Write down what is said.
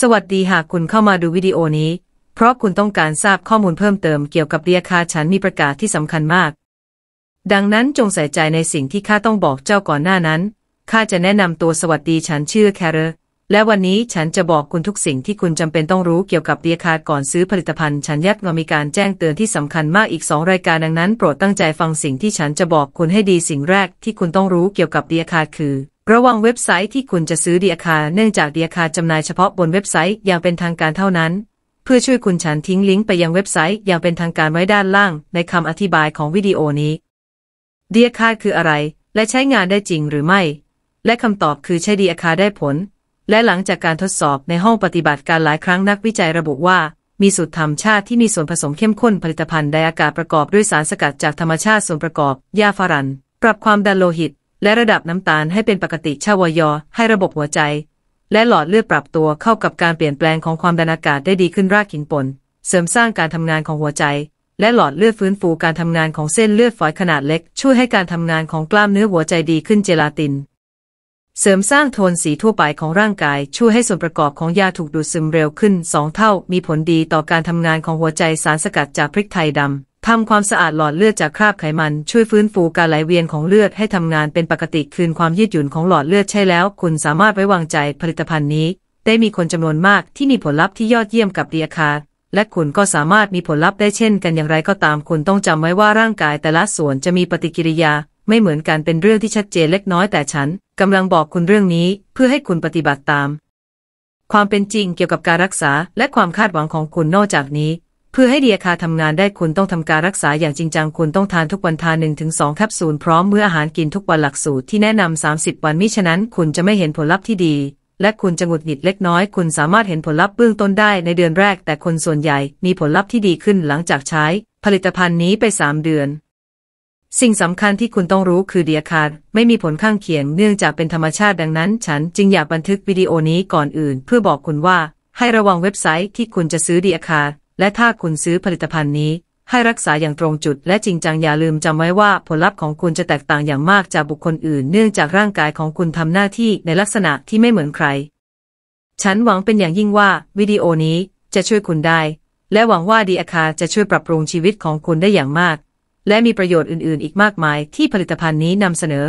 สวัสดีหากคุณเข้ามาดูวิดีโอนี้ เพราะคุณต้องการทราบข้อมูลเพิ่มเติมเกี่ยวกับเรียคาฉันมีประกาศที่สำคัญมาก ดังนั้นจงใส่ใจในสิ่งที่ข้าต้องบอกเจ้าก่อนหน้านั้นข้าจะแนะนำตัวสวัสดีฉันชื่อแคร์และวันนี้ฉันจะบอกคุณทุกสิ่งที่คุณจำเป็น ต้องรู้เกี่ยวกับเดียคาก่อนซื้อผลิตภัณฑ์ ฉันยัดเงามีการแจ้งเตือนที่สำคัญมากอีก2 รายการดังนั้นโปรดตั้งใจฟังสิ่งที่ฉันจะบอกคุณให้ดีสิ่งแรกที่คุณต้องรู้เกี่ยวกับเดียคาคือ ระวังเว็บไซต์ที่คุณจะซื้อเดียคา เนื่องจากเดียคาจำหน่ายเฉพาะบนเว็บไซต์อย่างเป็นทางการเท่านั้น เพื่อช่วยคุณฉันทิ้งลิงก์ไปยังเว็บไซต์อย่างเป็นทางการไว้ด้านล่าง ในคำอธิบายของวิดีโอนี้ เดียคาคืออะไร และใช้งานได้จริงหรือไม่ และคำตอบคือใช้เดียคาได้ผลและหลังจากการทดสอบในห้องปฏิบัติการหลายครั้งนักวิจัยระบุว่า มีสูตรธรรมชาติที่มีส่วนผสมเข้มข้นผลิตภัณฑ์ไดอากาศประกอบด้วยสารสกัดจากธรรมชาติส่วนประกอบ ยาฟารันปรับความดันโลหิต และระดับน้ำตาลให้เป็นปกติชาวยอให้ระบบหัวใจ และหลอดเลือดปรับตัวเข้ากับการเปลี่ยนแปลงของความดันอากาศได้ดีขึ้นรากหินปนเสริมสร้างการทำงานของหัวใจ และหลอดเลือดฟื้นฟูการทำงานของเส้นเลือดฝอยขนาดเล็ก ช่วยให้การทำงานของกล้ามเนื้อหัวใจดีขึ้นเจลาตินเสริมสร้างโทนสีทั่วไปของร่างกาย ช่วยให้ส่วนประกอบของยาถูกดูดซึมเร็วขึ้น 2 เท่ามีผลดีต่อการทำงานของหัวใจสารสกัดจากพริกไทยดำทำความสะอาดหลอดเลือดจากคราบไขมันช่วยฟื้นฟูการไหลเวียนของเลือด ให้ทำงานเป็นปกติคืนความยืดหยุ่นของหลอดเลือดใช่แล้ว คุณสามารถไว้วางใจผลิตภัณฑ์นี้ ได้มีคนจำนวนมากที่มีผลลัพธ์ที่ยอดเยี่ยมกับดีอาคาและคุณก็สามารถมีผลลัพธ์ได้เช่น กันอย่างไรก็ตามคุณต้องจำไว้ว่าร่างกาย แต่ละส่วนจะมีปฏิกิริยาไม่เหมือนกันเป็นเรื่องที่ชัดเจนเล็กน้อยแต่ฉัน กำลังบอกคุณเรื่องนี้ เพื่อให้คุณปฏิบัติตาม ความเป็นจริงเกี่ยวกับการรักษา และความคาดหวังของคุณนอกจากนี้ เพื่อให้เดียคาทำงานได้คุณต้องทำการรักษาอย่างจริงจังคุณต้องทานทุกวันทาน1นถึงสองแคปซูลพร้อมมื้ออาหารกินทุกวันหลักสูตรที่แนะนำสสามิบวันมิฉะนั้น คุณจะไม่เห็นผลลัพธ์ที่ดี และคุณจะหงุดหงิดเล็กน้อย คุณสามารถเห็นผลลัพธ์เบื้องต้นได้ในเดือนแรก แต่คนส่วนใหญ่มีผลลัพธ์ที่ดีขึ้นหลังจากใช้ ผลิตภัณฑ์นี้ไปสามเดือนสิ่งสำคัญที่คุณต้องรู้คือเดียคาร์ไม่มีผลข้างเคียงเนื่องจากเป็นธรรมชาติดังนั้น ฉันจึงอยากบันทึกวิดีโอนี้ก่อนอื่น เพื่อบอกคุณว่า ให้ระวังเว็บไซต์ที่คุณจะซื้อเดียคาร์และถ้าคุณซื้อผลิตภัณฑ์นี้ ให้รักษาอย่างตรงจุด และจริงจังอย่าลืมจำไว้ว่า ผลลัพธ์ของคุณจะแตกต่างอย่างมากจากบุคคลอื่น เนื่องจากร่างกายของคุณทำหน้าที่ในลักษณะที่ไม่เหมือนใคร ฉันหวังเป็นอย่างยิ่งว่าวิดีโอนี้จะช่วยคุณได้ และหวังว่าเดียคาร์จะช่วยปรับปรุงชีวิตของคุณได้อย่างมากและมีประโยชน์อื่น ๆ อีกมากมายที่ผลิตภัณฑ์นี้นำเสนอ